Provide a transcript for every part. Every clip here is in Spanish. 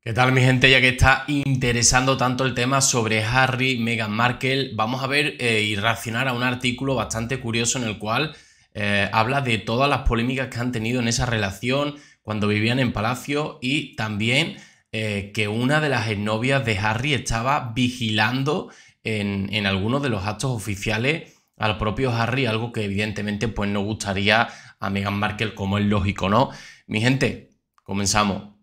¿Qué tal mi gente? Ya que está interesando tanto el tema sobre Harry, Meghan Markle, vamos a ver eh, y reaccionar a un artículo bastante curioso en el cual eh, habla de todas las polémicas que han tenido en esa relación cuando vivían en Palacio y también eh, que una de las exnovias de Harry estaba vigilando en, en algunos de los actos oficiales al propio Harry, algo que evidentemente pues no gustaría a Meghan Markle como es lógico, ¿no? Mi gente, comenzamos.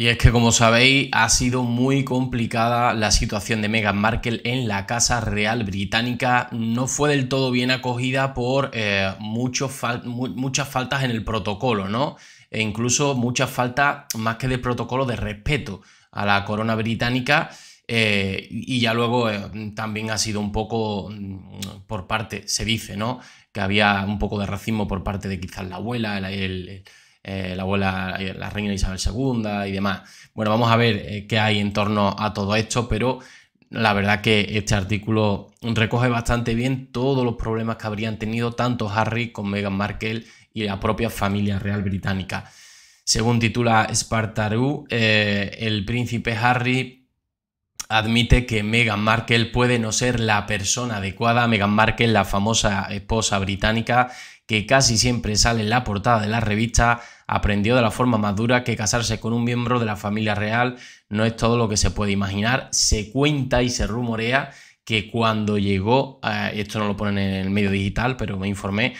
Y es que, como sabéis, ha sido muy complicada la situación de Meghan Markle en la Casa Real Británica. No fue del todo bien acogida por eh, muchas faltas en el protocolo, ¿no? E incluso muchas faltas, más que de protocolo, de respeto a la corona británica. Eh, y ya luego eh, también ha sido un poco mm, por parte, se dice, ¿no? Que había un poco de racismo por parte de quizás la abuela, el eh, la abuela, eh, la reina Isabel II y demás. Bueno, vamos a ver eh, qué hay en torno a todo esto, pero la verdad que este artículo recoge bastante bien todos los problemas que habrían tenido tanto Harry con Meghan Markle y la propia familia real británica. Según titula Spartaru, el príncipe Harry admite que Meghan Markle puede no ser la persona adecuada. Meghan Markle, la famosa esposa británica que casi siempre sale en la portada de la revista, aprendió de la forma más dura que casarse con un miembro de la familia real no es todo lo que se puede imaginar. Se cuenta y se rumorea que cuando llegó, eh, esto no lo ponen en el medio digital, pero me informé,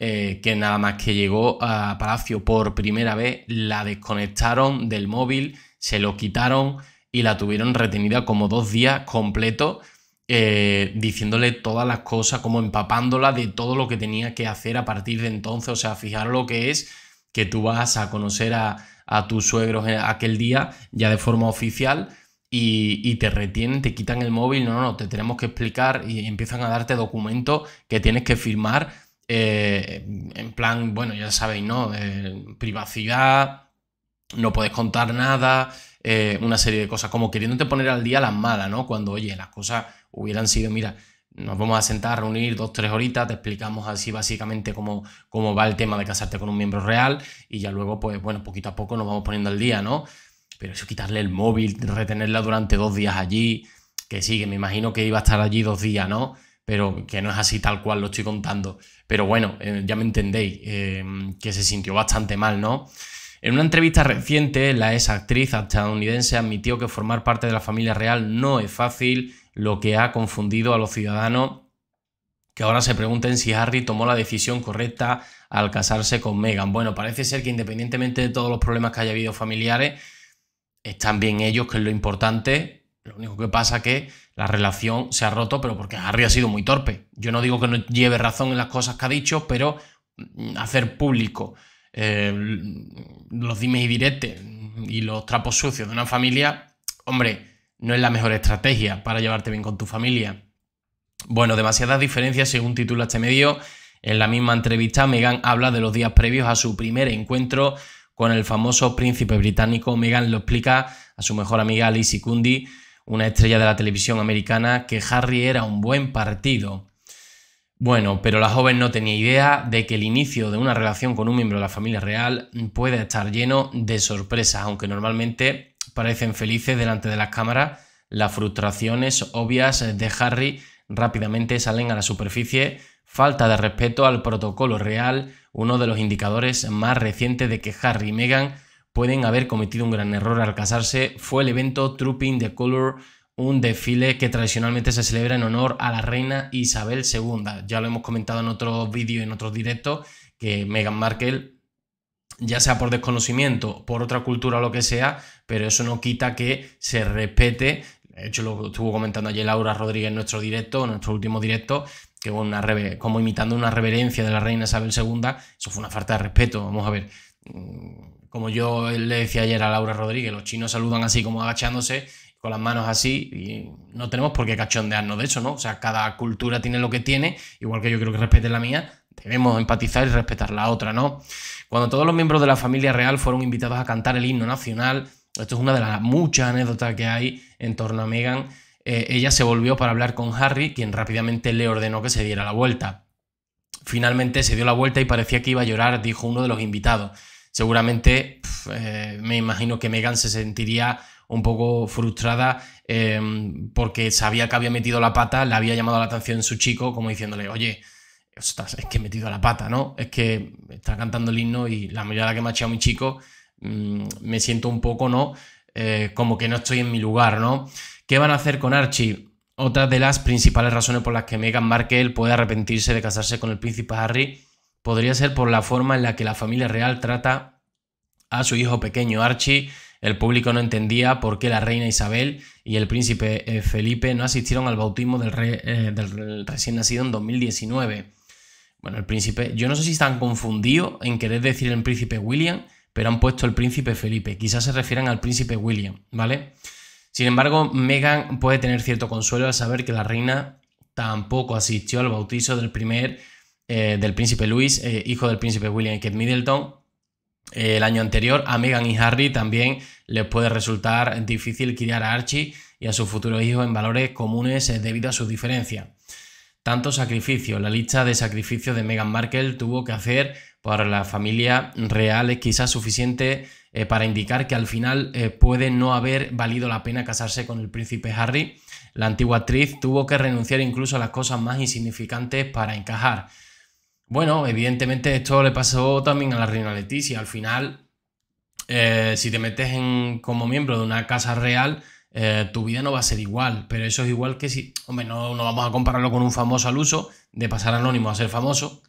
eh, que nada más que llegó a Palacio por primera vez, la desconectaron del móvil, se lo quitaron y la tuvieron retenida como dos días completo eh, diciéndole todas las cosas, como empapándola de todo lo que tenía que hacer a partir de entonces. O sea, fijar lo que es que tú vas a conocer a, tus suegros aquel día ya de forma oficial y, te retienen, te quitan el móvil, no, no, te tenemos que explicar y empiezan a darte documentos que tienes que firmar eh, en plan, bueno, ya sabéis, ¿no? Eh, privacidad, no puedes contar nada, eh, una serie de cosas, como queriéndote poner al día las malas, ¿no? Cuando, oye, las cosas hubieran sido, mira, nos vamos a sentar, a reunir dos, tres horitas, te explicamos así básicamente cómo, cómo va el tema de casarte con un miembro real y ya luego, pues bueno, poquito a poco nos vamos poniendo al día, ¿no? Pero eso quitarle el móvil, retenerla durante dos días allí, que sí, me imagino que iba a estar allí dos días, ¿no? Pero que no es así tal cual lo estoy contando. Pero bueno, eh, ya me entendéis, eh, que se sintió bastante mal, ¿no? En una entrevista reciente, la ex actriz estadounidense admitió que formar parte de la familia real no es fácil, lo que ha confundido a los ciudadanos que ahora se pregunten si Harry tomó la decisión correcta al casarse con Meghan. Bueno, parece ser que independientemente de todos los problemas que haya habido familiares, están bien ellos, que es lo importante. Lo único que pasa es que la relación se ha roto, pero porque Harry ha sido muy torpe. Yo no digo que no lleve razón en las cosas que ha dicho, pero mm, hacer público eh, los dimes y diretes y los trapos sucios de una familia, hombre, no es la mejor estrategia para llevarte bien con tu familia. Bueno, demasiadas diferencias según titula este medio. En la misma entrevista, Meghan habla de los días previos a su primer encuentro con el famoso príncipe británico. Meghan lo explica a su mejor amiga Lizzie Cundy, una estrella de la televisión americana, que Harry era un buen partido. Bueno, pero la joven no tenía idea de que el inicio de una relación con un miembro de la familia real puede estar lleno de sorpresas, aunque normalmente parecen felices delante de las cámaras, las frustraciones obvias de Harry rápidamente salen a la superficie, falta de respeto al protocolo real, uno de los indicadores más recientes de que Harry y Meghan pueden haber cometido un gran error al casarse, fue el evento Trooping the Color un desfile que tradicionalmente se celebra en honor a la reina Isabel II. Ya lo hemos comentado en otros vídeos, en otros directos, que Meghan Markle ya sea por desconocimiento, por otra cultura o lo que sea, pero eso no quita que se respete. De hecho, lo estuvo comentando ayer Laura Rodríguez en nuestro directo, nuestro último directo, que como imitando una reverencia de la reina Isabel II, eso fue una falta de respeto. Vamos a ver, mm, como yo le decía ayer a Laura Rodríguez, los chinos saludan así como agachándose con las manos así y no tenemos por qué cachondearnos de eso, ¿no? O sea, cada cultura tiene lo que tiene, igual que yo creo que respete la mía, debemos empatizar y respetar la otra, ¿no? Cuando todos los miembros de la familia real fueron invitados a cantar el himno nacional, esto es una de las muchas anécdotas que hay en torno a Meghan, eh, ella se volvió para hablar con Harry, quien rápidamente le ordenó que se diera la vuelta. Finalmente se dio la vuelta y parecía que iba a llorar, dijo uno de los invitados. Seguramente eh, me imagino que Megan se sentiría un poco frustrada eh, porque sabía que había metido la pata, le había llamado la atención su chico como diciéndole, oye, es que he metido la pata, ¿no? Es que está cantando el himno y la mirada que me ha echado mi chico, mm, me siento un poco, ¿no? Eh, como que no estoy en mi lugar, ¿no? ¿Qué van a hacer con Archie? Otra de las principales razones por las que Meghan Markle puede arrepentirse de casarse con el príncipe Harry podría ser por la forma en la que la familia real trata a su hijo pequeño Archie el público no entendía por qué la reina Isabel y el príncipe eh, Felipe no asistieron al bautismo del, eh, recién nacido en 2019. Bueno, el príncipe, yo no sé si están confundidos en querer decir el príncipe William, pero han puesto el príncipe Felipe. Quizás se refieran al príncipe William, ¿vale? Sin embargo, Meghan puede tener cierto consuelo al saber que la reina tampoco asistió al bautizo del primer eh, del príncipe Luis, hijo del príncipe William y Kate Middleton, el año anterior, a Meghan y Harry también les puede resultar difícil criar a Archie y a sus futuros hijos en valores comunes eh, debido a sus diferencias. Tanto sacrificio, la lista de sacrificios de Meghan Markle tuvo que hacer para la familia real es quizás suficiente eh, para indicar que al final eh, puede no haber valido la pena casarse con el príncipe Harry. La antigua actriz tuvo que renunciar incluso a las cosas más insignificantes para encajar. Bueno, evidentemente esto le pasó también a la reina Leticia. Al final, eh, si te metes en, como miembro de una casa real, eh, tu vida no va a ser igual. Pero eso es igual que si, hombre, no, vamos a compararlo con un famoso al uso, de pasar anónimo a ser famoso,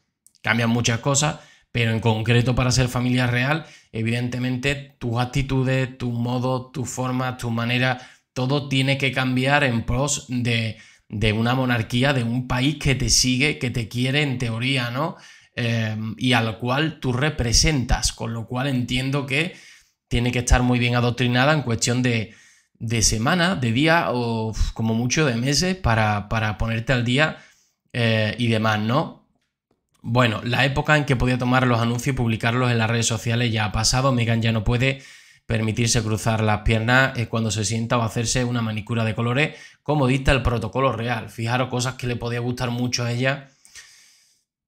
cambian muchas cosas, pero en concreto para ser familia real, evidentemente tus actitudes, tus modos, tus formas, tu manera, todo tiene que cambiar en pros de de una monarquía, de un país que te sigue, que te quiere en teoría, ¿no? Em, y al cual tú representas, con lo cual entiendo que tiene que estar muy bien adoctrinada en cuestión de, semana, de día o como mucho de meses para, ponerte al día eh, y demás, ¿no? Bueno, la época en que podía tomar los anuncios y publicarlos en las redes sociales ya ha pasado, Megan ya no puede permitirse cruzar las piernas eh, cuando se sienta o hacerse una manicura de colores, como dicta el protocolo real. Fijaros cosas que le podía gustar mucho a ella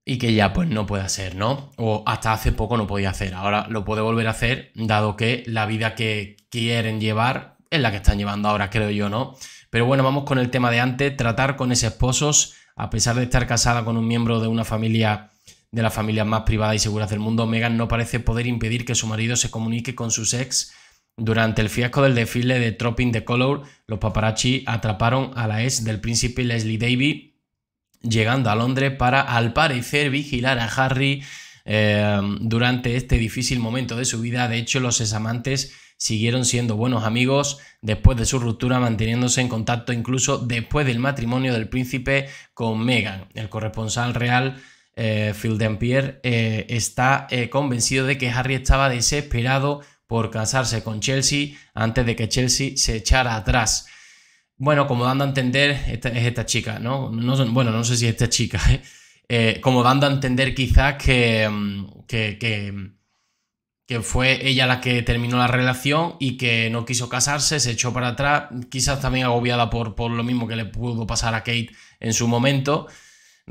y que ya pues no puede hacer, ¿no? O hasta hace poco no podía hacer, ahora lo puede volver a hacer, dado que la vida que quieren llevar es la que están llevando ahora, creo yo, ¿no? Pero bueno, vamos con el tema de antes, tratar con ese esposos, a pesar de estar casada con un miembro de una familia de las familias más privadas y seguras del mundo, ...Megan no parece poder impedir que su marido se comunique con sus ex. Durante el fiasco del desfile de Tropping the Color, los paparazzi atraparon a la ex del príncipe Leslie Davy llegando a Londres para, al parecer, vigilar a Harry eh, durante este difícil momento de su vida. De hecho, los ex amantes... siguieron siendo buenos amigos después de su ruptura, manteniéndose en contacto incluso después del matrimonio del príncipe con Megan, El corresponsal real eh, Phil Dampier, eh, está eh, convencido de que Harry estaba desesperado por casarse con Chelsea antes de que Chelsea se echara atrás. Bueno, como dando a entender, es esta chica, ¿no? bueno, no sé si esta chica, como dando a entender quizás mm, mm, que, fue ella la que terminó la relación y que no quiso casarse, se echó para atrás, quizás también agobiada por, por, lo mismo que le pudo pasar a Kate en su momento.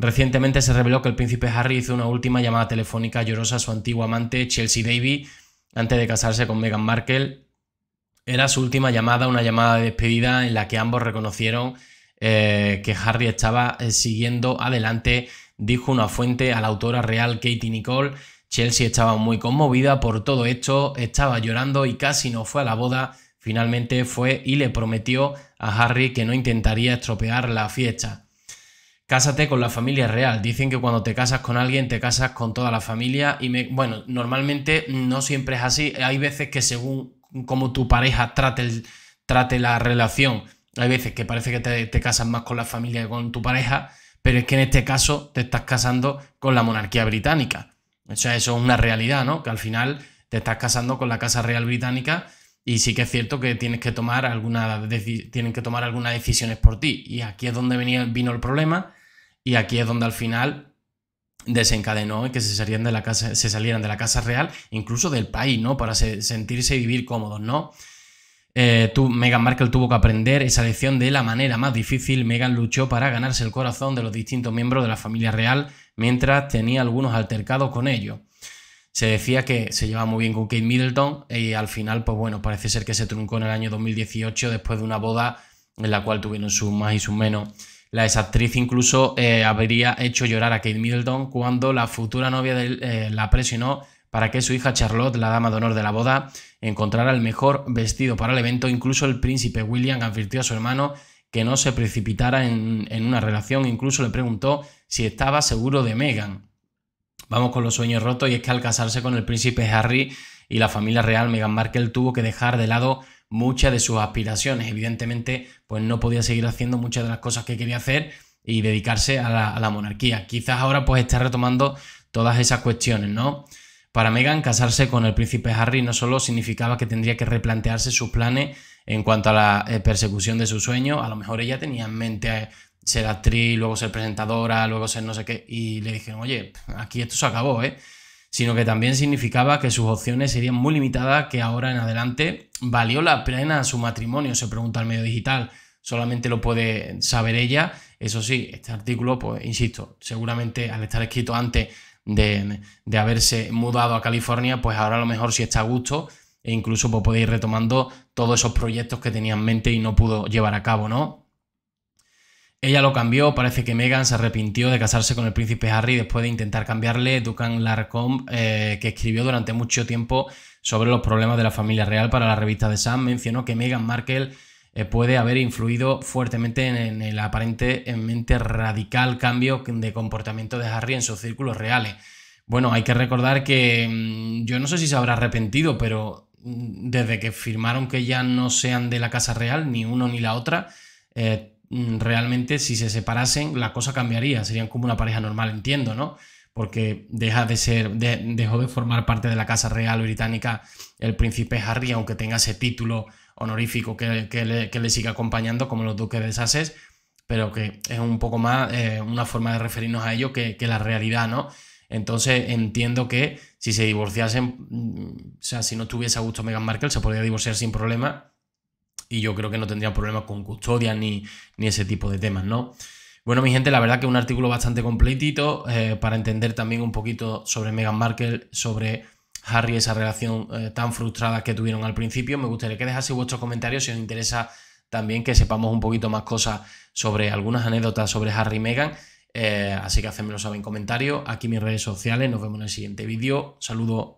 Recientemente se reveló que el príncipe Harry hizo una última llamada telefónica llorosa a su antigua amante Chelsea Davy antes de casarse con Meghan Markle. Era su última llamada, una llamada de despedida en la que ambos reconocieron eh, que Harry estaba eh, siguiendo adelante, dijo una fuente a la autora real Katie Nicole. Chelsea estaba muy conmovida por todo esto, estaba llorando y casi no fue a la boda. Finalmente fue y le prometió a Harry que no intentaría estropear la fiesta. Cásate con la familia real. Dicen que cuando te casas con alguien, te casas con toda la familia. Y me, bueno, normalmente no siempre es así. Hay veces que según cómo tu pareja trate, trate la relación, hay veces que parece que te, casas más con la familia que con tu pareja. Pero es que en este caso te estás casando con la monarquía británica. O sea, eso es una realidad, ¿no? Que al final te estás casando con la Casa Real Británica y sí que es cierto que tienes que tomar alguna, tienen que tomar algunas decisiones por ti. Y aquí es donde venía, vino el problema y aquí es donde al final desencadenó que se salieran de la casa, se salieran de la casa real, incluso del país, ¿no? Para sentirse y vivir cómodos, ¿no? Eh, Meghan Markle tuvo que aprender esa lección de la manera más difícil. Meghan luchó para ganarse el corazón de los distintos miembros de la familia real mientras tenía algunos altercados con ellos. Se decía que se llevaba muy bien con Kate Middleton y al final, pues bueno, parece ser que se truncó en el año 2018 después de una boda en la cual tuvieron sus más y sus menos la exactriz incluso eh, habría hecho llorar a Kate Middleton cuando la futura novia de eh, la presionó para que su hija Charlotte, la dama de honor de la boda, encontrara el mejor vestido para el evento. Incluso el príncipe William advirtió a su hermano que no se precipitara en, en una relación. Incluso le preguntó si estaba seguro de Meghan. Vamos con los sueños rotos y es que al casarse con el príncipe Harry y la familia real, Meghan Markle tuvo que dejar de lado muchas de sus aspiraciones. Evidentemente, pues no podía seguir haciendo muchas de las cosas que quería hacer y dedicarse a la, monarquía. Quizás ahora pues está retomando todas esas cuestiones, ¿no? Para Meghan, casarse con el príncipe Harry no solo significaba que tendría que replantearse sus planes en cuanto a la eh, persecución de su sueño, a lo mejor ella tenía en mente eh, ser actriz, luego ser presentadora, luego ser no sé qué, y le dijeron, oye, aquí esto se acabó, ¿eh? sino que también significaba que sus opciones serían muy limitadas, que ahora en adelante valió la pena su matrimonio, se pregunta el medio digital. Solamente lo puede saber ella. Eso sí, este artículo, pues insisto, seguramente al estar escrito antes de, haberse mudado a California, pues ahora a lo mejor si está a gusto e incluso pues, puede ir retomando todos esos proyectos que tenía en mente y no pudo llevar a cabo, ¿no? Ella lo cambió, parece que Meghan se arrepintió de casarse con el príncipe Harry después de intentar cambiarle Dukan Larcombe, eh, que escribió durante mucho tiempo sobre los problemas de la familia real para la revista de Sam, mencionó que Meghan Markle eh, puede haber influido fuertemente en, en el aparentemente radical cambio de comportamiento de Harry en sus círculos reales. Bueno, hay que recordar que mm, yo no sé si se habrá arrepentido, pero mm, desde que firmaron que ya no sean de la Casa Real, ni uno ni la otra, eh, Mm, realmente si se separasen la cosa cambiaría, serían como una pareja normal, entiendo, ¿no? Porque deja de ser, dejó de formar parte de la Casa Real Británica el príncipe Harry, aunque tenga ese título honorífico que, le, siga sigue acompañando, como los duques de Sussex, pero que es un poco más eh, una forma de referirnos a ello que, que la realidad, ¿no? Entonces entiendo que si se divorciasen, mm, o sea, si no tuviese a gusto Meghan Markle, se podría divorciar sin problema y yo creo que no tendría problemas con custodia ni, ni ese tipo de temas, ¿no? Bueno, mi gente, la verdad que un artículo bastante completito eh, para entender también un poquito sobre Meghan Markle, sobre Harry, esa relación eh, tan frustrada que tuvieron al principio. Me gustaría que dejase vuestros comentarios si os interesa también que sepamos un poquito más cosas sobre algunas anécdotas sobre Harry y Meghan. Eh, así que hacedmelo saber en comentarios. Aquí mis redes sociales. Nos vemos en el siguiente vídeo. Saludos.